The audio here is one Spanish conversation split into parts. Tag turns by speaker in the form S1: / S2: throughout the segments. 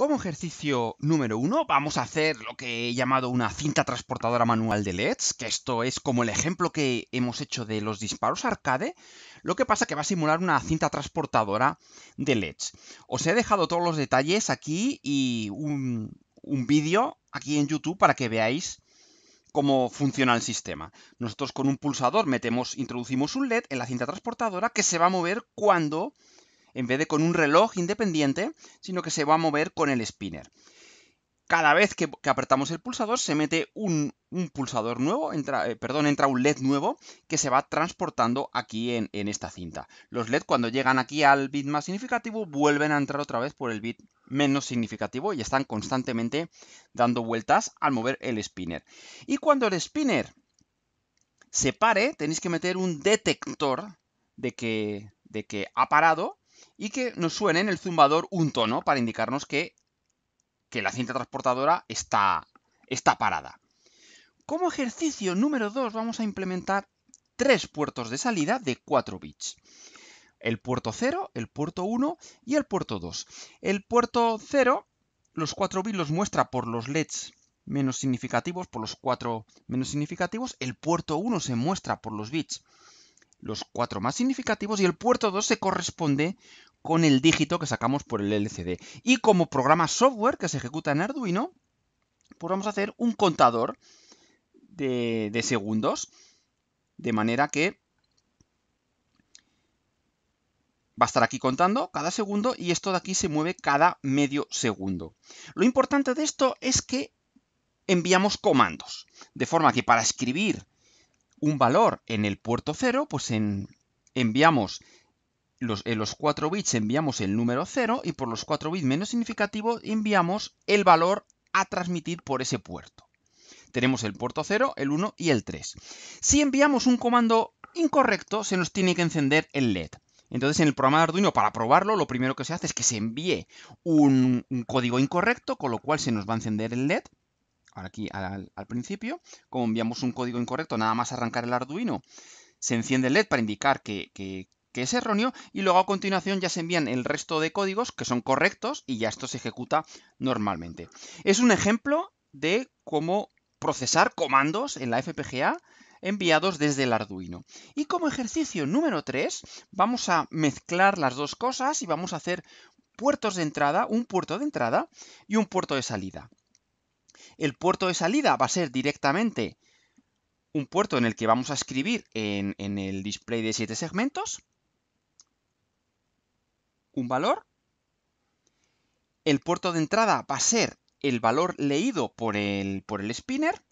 S1: Como ejercicio número uno, vamos a hacer lo que he llamado una cinta transportadora manual de LEDs, que esto es como el ejemplo que hemos hecho de los disparos arcade, lo que pasa que va a simular una cinta transportadora de LEDs. Os he dejado todos los detalles aquí y un, un vídeo aquí en YouTube para que veáis cómo funciona el sistema. Nosotros con un pulsador metemos, introducimos un LED en la cinta transportadora que se va a mover cuando en vez de con un reloj independiente, sino que se va a mover con el spinner. Cada vez que, apretamos el pulsador se mete un, pulsador nuevo, entra, eh, perdón, entra un LED nuevo que se va transportando aquí en, en, esta cinta. Los LED cuando llegan aquí al bit más significativo vuelven a entrar otra vez por el bit menos significativo y están constantemente dando vueltas al mover el spinner. Y cuando el spinner se pare, tenéis que meter un detector de que, de que ha parado y que nos suene en el zumbador un tono para indicarnos que, la cinta transportadora está, está parada. Como ejercicio número 2 vamos a implementar tres puertos de salida de 4 bits. El puerto 0, el puerto 1 y el puerto 2. El puerto 0, los 4 bits los muestra por los LEDs menos significativos, por los 4 menos significativos. El puerto 1 se muestra por los bits los 4 más significativos y el puerto 2 se corresponde con el dígito que sacamos por el LCD. Y como programa software que se ejecuta en Arduino, pues vamos a hacer un contador de, segundos, de manera que va a estar aquí contando cada segundo y esto de aquí se mueve cada medio segundo. Lo importante de esto es que enviamos comandos, de forma que para escribir un valor en el puerto 0, pues en, enviamos en los 4 bits enviamos el número 0 y por los 4 bits menos significativos enviamos el valor a transmitir por ese puerto. Tenemos el puerto 0, el 1 y el 3. Si enviamos un comando incorrecto, se nos tiene que encender el LED. Entonces, en el programa de Arduino, para probarlo, lo primero que se hace es que se envíe un, código incorrecto, con lo cual se nos va a encender el LED. Ahora aquí al, principio, como enviamos un código incorrecto, nada más arrancar el Arduino, se enciende el LED para indicar que, que es erróneo y luego a continuación ya se envían el resto de códigos que son correctos y ya esto se ejecuta normalmente. Es un ejemplo de cómo procesar comandos en la FPGA enviados desde el Arduino. Y como ejercicio número 3, vamos a mezclar las dos cosas y vamos a hacer puertos de entrada, un puerto de entrada y un puerto de salida. El puerto de salida va a ser directamente un puerto en el que vamos a escribir en, el display de 7 segmentos un valor. El puerto de entrada va a ser el valor leído por el, por el spinner.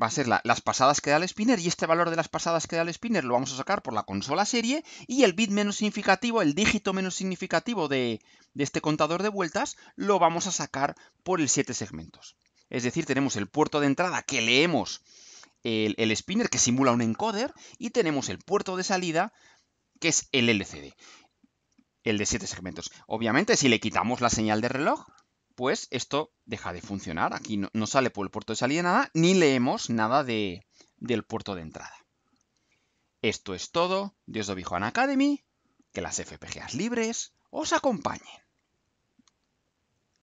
S1: Va a ser las pasadas que da el spinner y este valor de las pasadas que da el spinner lo vamos a sacar por la consola serie y el bit menos significativo, el dígito menos significativo de, este contador de vueltas lo vamos a sacar por el 7 segmentos. Es decir, tenemos el puerto de entrada que leemos el, el, spinner que simula un encoder y tenemos el puerto de salida que es el LCD el de 7 segmentos. Obviamente, si le quitamos la señal de reloj, pues esto deja de funcionar. Aquí no, sale por el puerto de salida nada, ni leemos nada de, del puerto de entrada. Esto es todo. Dios de Academy. Que las FPGAs libres os acompañen.